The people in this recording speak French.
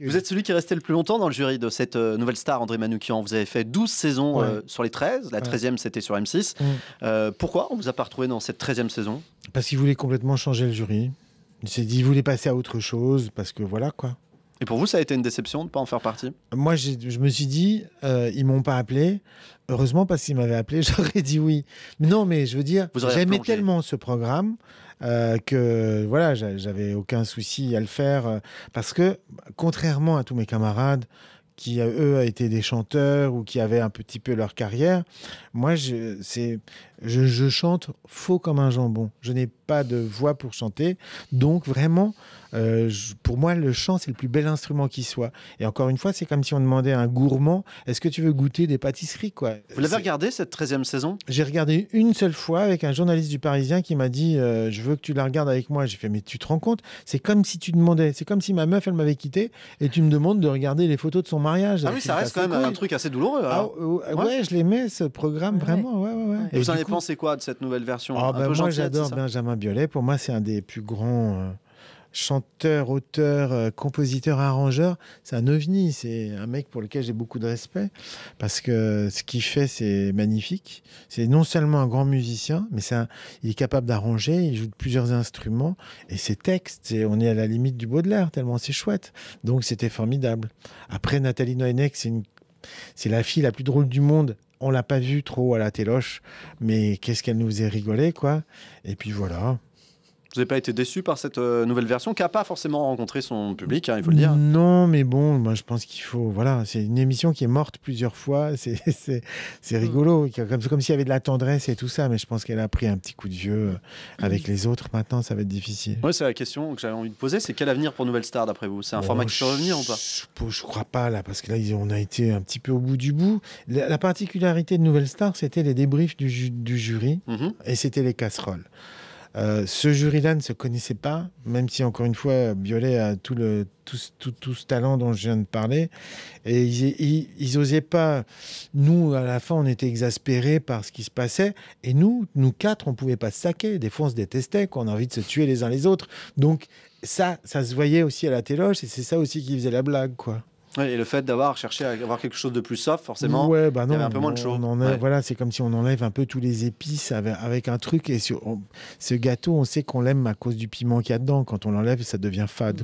Vous êtes celui qui est resté le plus longtemps dans le jury de cette euh, nouvelle star, André Manoukian. Vous avez fait 12 saisons euh, sur les 13. La 13e, c'était sur M6. Mm. Euh, pourquoi on vous a pas retrouvé dans cette 13e saison Parce qu'il voulait complètement changer le jury. Il s'est dit, il voulait passer à autre chose, parce que voilà quoi. Et pour vous, ça a été une déception de ne pas en faire partie Moi, je me suis dit, ils euh, ils m'ont pas appelé. Heureusement, parce qu'ils m'avaient appelé, j'aurais dit oui. non, mais je veux dire, j'aimais tellement ce programme euh, que voilà, j'avais aucun souci à le faire. Euh, parce que, contrairement à tous mes camarades, qui eux étaient des chanteurs ou qui avaient un petit peu leur carrière. Moi, c'est je, chante faux comme un jambon. Je n'ai pas de voix pour chanter. Donc vraiment, euh, pour moi, le chant, c'est le plus bel instrument qui soit. Et encore une fois, c'est comme si on demandait à un gourmand, est-ce que tu veux goûter des pâtisseries quoi Vous l'avez regardé cette 13e saison J'ai regardé une seule fois avec un journaliste du Parisien qui m'a dit, euh, je veux que tu la regardes avec moi. J'ai fait, mais tu te rends compte C'est comme si tu demandais, c'est comme si ma meuf, elle m'avait quitté et tu me demandes de regarder les photos de son mariage. Ah oui, ça reste quand même un truc assez douloureux. Hein. Ah, ouais, je l'aimais, ce programme, vraiment. Ouais, ouais, ouais. Et Vous c'est quoi de cette nouvelle version ah ben Moi, j'adore Benjamin Biolay. Pour moi, c'est un des plus grands euh, chanteurs, auteurs, euh, compositeurs, arrangeurs. C'est un ovni. C'est un mec pour lequel j'ai beaucoup de respect parce que ce qu'il fait, c'est magnifique. C'est non seulement un grand musicien, mais c'est il est capable d'arranger. Il joue de plusieurs instruments et ses textes. on est à la limite du Baudelaire tellement c'est chouette. Donc, c'était formidable. Après, Nathalie Noënek, c'est une c'est la fille la plus drôle du monde on l'a pas vu trop à la téloche, mais qu'est-ce qu'elle nous faisait rigoler, quoi. Et puis voilà. Vous n'avez pas été déçu par cette euh, nouvelle version qui n'a pas forcément rencontré son public, hein, il faut le dire. Non, mais bon, moi je pense qu'il faut. Voilà, c'est une émission qui est morte plusieurs fois. C'est rigolo, mm. comme, comme s'il y avait de la tendresse et tout ça, mais je pense qu'elle a pris un petit coup de vieux euh, mm. avec les autres. Maintenant, ça va être difficile. Oui, c'est la question que j'avais envie de poser. C'est quel avenir pour Nouvelle Star d'après vous C'est un oh, format qui peut revenir ou pas je, ne crois pas là, parce que là on a été un petit peu au bout du bout. La, particularité de Nouvelle Star, c'était les débriefs du, du jury mm-hmm. et c'était les casseroles. Euh, ce jury-là ne se connaissait pas, même si, encore une fois, Biolay a tout, le, tout, ce talent dont je viens de parler. Et ils osaient pas. Nous, à la fin, on était exaspérés par ce qui se passait. Et nous, nous quatre, on pouvait pas se saquer. Des fois, on se détestait, on a envie de se tuer les uns les autres. Donc, ça, ça se voyait aussi à la téloge, et c'est ça aussi qui faisait la blague, quoi et le fait d'avoir cherché à avoir quelque chose de plus soft, forcément, bah il y avait un peu moins de choses. Voilà, c'est comme si on enlève un peu tous les épices avec, un truc. Et ce gâteau, on sait qu'on l'aime à cause du piment qu'il y a dedans. Quand on l'enlève, ça devient fade.